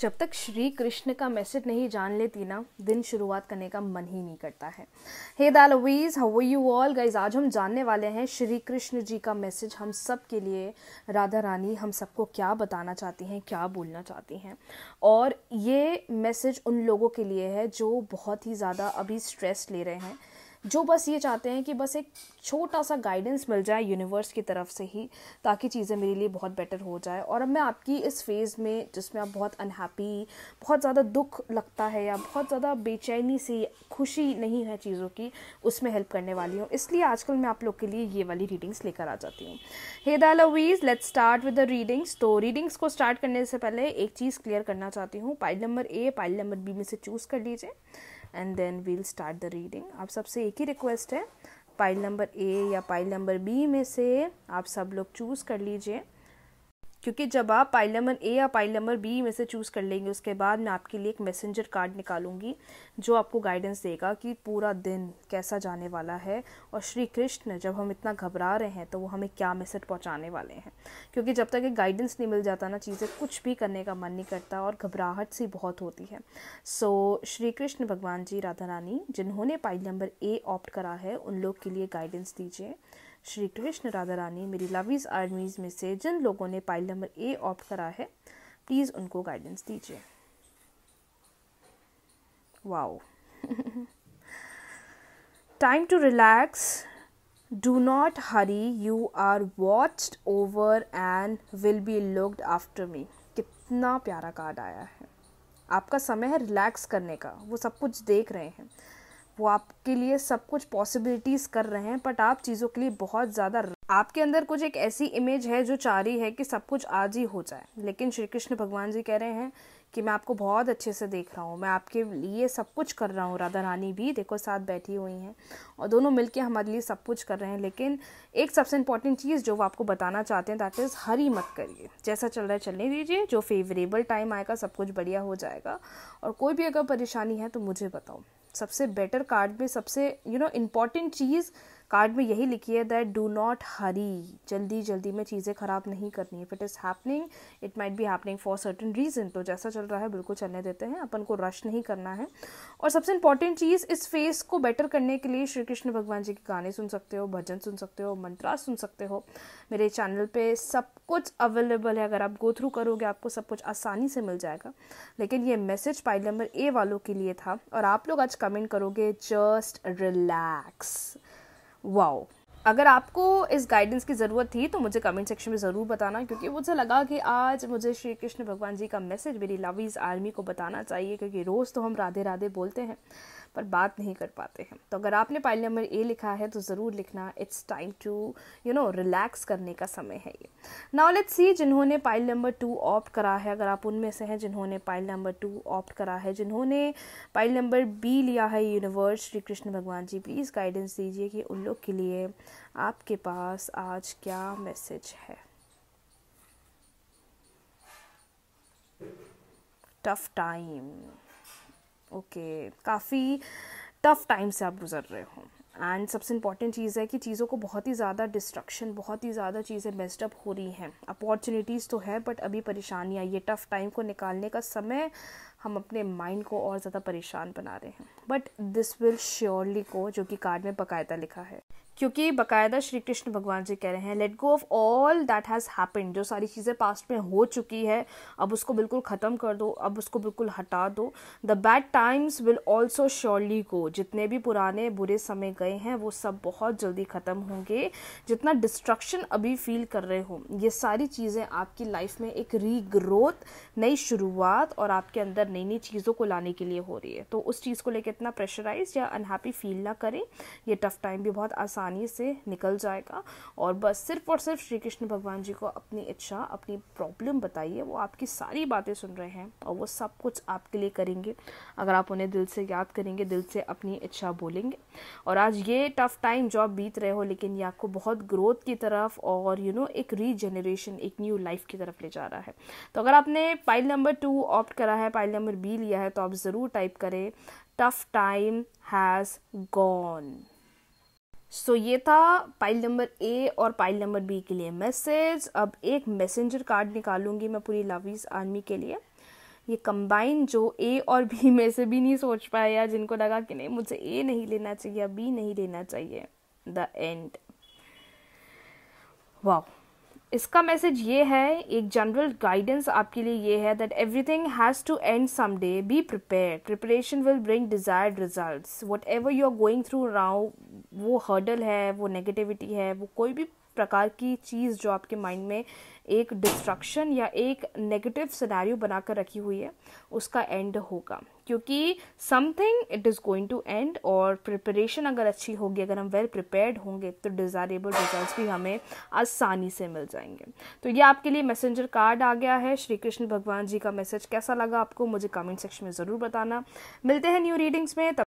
जब तक श्री कृष्ण का मैसेज नहीं जान लेती ना दिन शुरुआत करने का मन ही नहीं करता है हे दाल अवीज हाउ यू ऑल गाइज आज हम जानने वाले हैं श्री कृष्ण जी का मैसेज हम सब के लिए राधा रानी हम सबको क्या बताना चाहती हैं क्या बोलना चाहती हैं और ये मैसेज उन लोगों के लिए है जो बहुत ही ज़्यादा अभी स्ट्रेस ले रहे हैं जो बस ये चाहते हैं कि बस एक छोटा सा गाइडेंस मिल जाए यूनिवर्स की तरफ से ही ताकि चीज़ें मेरे लिए बहुत बेटर हो जाए और अब मैं आपकी इस फेज़ में जिसमें आप बहुत अनहैप्पी बहुत ज़्यादा दुख लगता है या बहुत ज़्यादा बेचैनी से खुशी नहीं है चीज़ों की उसमें हेल्प करने वाली हूँ इसलिए आजकल मैं आप लोग के लिए ये वाली रीडिंग्स लेकर आ जाती हूँ hey the lovies let start with the readings तो रीडिंग्स को स्टार्ट करने से पहले एक चीज़ क्लियर करना चाहती हूँ pile number A pile number B में से चूज़ कर लीजिए and then we'll start the reading आप सबसे एक ही रिक्वेस्ट है पाइल नंबर ए या पाइल नंबर बी में से आप सब लोग चूज़ कर लीजिए क्योंकि जब आप पाइल नंबर ए या पाइल नंबर बी में से चूज़ कर लेंगे उसके बाद मैं आपके लिए एक मैसेंजर कार्ड निकालूंगी जो आपको गाइडेंस देगा कि पूरा दिन कैसा जाने वाला है और श्री कृष्ण जब हम इतना घबरा रहे हैं तो वो हमें क्या मैसेज पहुंचाने वाले हैं क्योंकि जब तक एक गाइडेंस नहीं मिल जाता ना चीज़ें कुछ भी करने का मन नहीं करता और घबराहट सी बहुत होती है सो so, श्री कृष्ण भगवान जी राधा रानी जिन्होंने पाइल नंबर ए ऑप्ट करा है उन लोग के लिए गाइडेंस दीजिए श्री कृष्ण राधा रानी मेरी लवीज आर्मीज में से जिन लोगों ने पाइल नंबर ए ऑप्ट करा है प्लीज़ उनको गाइडेंस दीजिए wow time to relax do not hurry you are watched over and will be looked after me कितना प्यारा कार्ड आया है आपका समय है रिलैक्स करने का वो सब कुछ देख रहे हैं वो आपके लिए सब कुछ पॉसिबिलिटीज़ कर रहे हैं बट आप चीज़ों के लिए बहुत ज़्यादा आपके अंदर कुछ एक ऐसी इमेज है जो चाह रही है कि सब कुछ आज ही हो जाए लेकिन श्री कृष्ण भगवान जी कह रहे हैं कि मैं आपको बहुत अच्छे से देख रहा हूँ मैं आपके लिए सब कुछ कर रहा हूँ राधा रानी भी देखो साथ बैठी हुई हैं और दोनों मिलके हमारे लिए सब कुछ कर रहे हैं लेकिन एक सबसे इंपॉर्टेंट चीज़ जो वो आपको बताना चाहते हैं दैट इज़ हरी मत करिए जैसा चल रहा है चलने दीजिए जो फेवरेबल टाइम आएगा सब कुछ बढ़िया हो जाएगा और कोई भी अगर परेशानी है तो मुझे बताओ सबसे बेटर कार्ड में सबसे यू नो इम्पॉर्टेंट चीज़ कार्ड में यही लिखी है दैट डू नॉट हरी जल्दी जल्दी में चीज़ें ख़राब नहीं करनी if it is happening it might be happening for certain reason तो जैसा चल रहा है बिल्कुल चलने देते हैं अपन को रश नहीं करना है और सबसे इंपॉर्टेंट चीज़ इस फेस को बेटर करने के लिए श्री कृष्ण भगवान जी के गाने सुन सकते हो भजन सुन सकते हो मंत्रा सुन सकते हो मेरे चैनल पर सब कुछ अवेलेबल है अगर आप गो थ्रू करोगे आपको सब कुछ आसानी से मिल जाएगा लेकिन ये मैसेज पाइल नंबर ए वालों के लिए था और आप लोग आज कमेंट करोगे जस्ट रिलैक्स वाओ अगर आपको इस गाइडेंस की ज़रूरत थी तो मुझे कमेंट सेक्शन में ज़रूर बताना क्योंकि मुझे लगा कि आज मुझे श्री कृष्ण भगवान जी का मैसेज मेरी लव इज़ आर्मी को बताना चाहिए क्योंकि रोज़ तो हम राधे राधे बोलते हैं पर बात नहीं कर पाते हैं तो अगर आपने पाइल नंबर ए लिखा है तो ज़रूर लिखना it's time to you know relax करने का समय है ये नाउ लेट्स सी जिन्होंने पाइल नंबर टू ऑप्ट करा है अगर आप उनमें से हैं जिन्होंने पाइल नंबर टू ऑप्ट करा है जिन्होंने पाइल नंबर बी लिया है यूनिवर्स श्री कृष्ण भगवान जी प्लीज़ गाइडेंस दीजिए कि उन लोग के लिए आपके पास आज क्या मैसेज है Tough time. ओके काफ़ी टफ टाइम से आप गुजर रहे हो एंड सबसे इंपॉर्टेंट चीज़ है कि चीज़ों को बहुत ही ज़्यादा डिस्ट्रक्शन बहुत ही ज़्यादा चीज़ें मेस्टअप हो रही हैं अपॉर्चुनिटीज़ तो है बट अभी परेशानियाँ ये टफ़ टाइम को निकालने का समय हम अपने माइंड को और ज़्यादा परेशान बना रहे हैं बट दिस विल श्योरली को जो कि कार्ड में बाकायदा लिखा है क्योंकि बकायदा श्री कृष्ण भगवान जी कह रहे हैं let go of all that has happened जो सारी चीज़ें पास्ट में हो चुकी है अब उसको बिल्कुल ख़त्म कर दो अब उसको बिल्कुल हटा दो the bad times will also surely go जितने भी पुराने बुरे समय गए हैं वो सब बहुत जल्दी ख़त्म होंगे जितना डिस्ट्रक्शन अभी फील कर रहे हो ये सारी चीज़ें आपकी लाइफ में एक रीग्रोथ नई शुरुआत और आपके अंदर नई नई चीज़ों को लाने के लिए हो रही है तो उस चीज़ को लेकर इतना प्रेशराइज या अनहैप्पी फील ना करें ये टफ़ टाइम भी बहुत आसान आसानी से निकल जाएगा और बस सिर्फ और सिर्फ श्री कृष्ण भगवान जी को अपनी इच्छा अपनी प्रॉब्लम बताइए वो आपकी सारी बातें सुन रहे हैं और वो सब कुछ आपके लिए करेंगे अगर आप उन्हें दिल से याद करेंगे दिल से अपनी इच्छा बोलेंगे और आज ये टफ़ टाइम जो आप बीत रहे हो लेकिन ये आपको बहुत ग्रोथ की तरफ और यू you नो know, एक रीजनरेशन एक न्यू लाइफ की तरफ ले जा रहा है तो अगर आपने पाइल नंबर टू ऑप्ट करा है पाइल नंबर बी लिया है तो आप ज़रूर टाइप करें tough time has gone so so, ये था पाइल नंबर ए और पाइल नंबर बी के लिए मैसेज अब एक मैसेंजर कार्ड निकालूंगी मैं पूरी लवीज आर्मी के लिए ये कंबाइन जो ए और बी में से भी नहीं सोच पाया जिनको लगा कि नहीं मुझे ए नहीं लेना चाहिए बी नहीं लेना चाहिए द एंड वाह इसका मैसेज ये है एक जनरल गाइडेंस आपके लिए ये है that everything has to end some day be prepare preparation will bring desired result whatever you are going through राउ वो हर्डल है वो नेगेटिविटी है वो कोई भी प्रकार की चीज़ जो आपके माइंड में एक डिस्ट्रक्शन या एक नेगेटिव सिनेरियो बनाकर रखी हुई है उसका एंड होगा क्योंकि something it is going to end और प्रिपरेशन अगर अच्छी होगी अगर हम वेल प्रिपेयर्ड होंगे तो डिज़ायरेबल रिजल्ट भी हमें आसानी से मिल जाएंगे तो ये आपके लिए मैसेंजर कार्ड आ गया है श्री कृष्ण भगवान जी का मैसेज कैसा लगा आपको मुझे कमेंट सेक्शन में ज़रूर बताना मिलते हैं न्यू रीडिंग्स में तब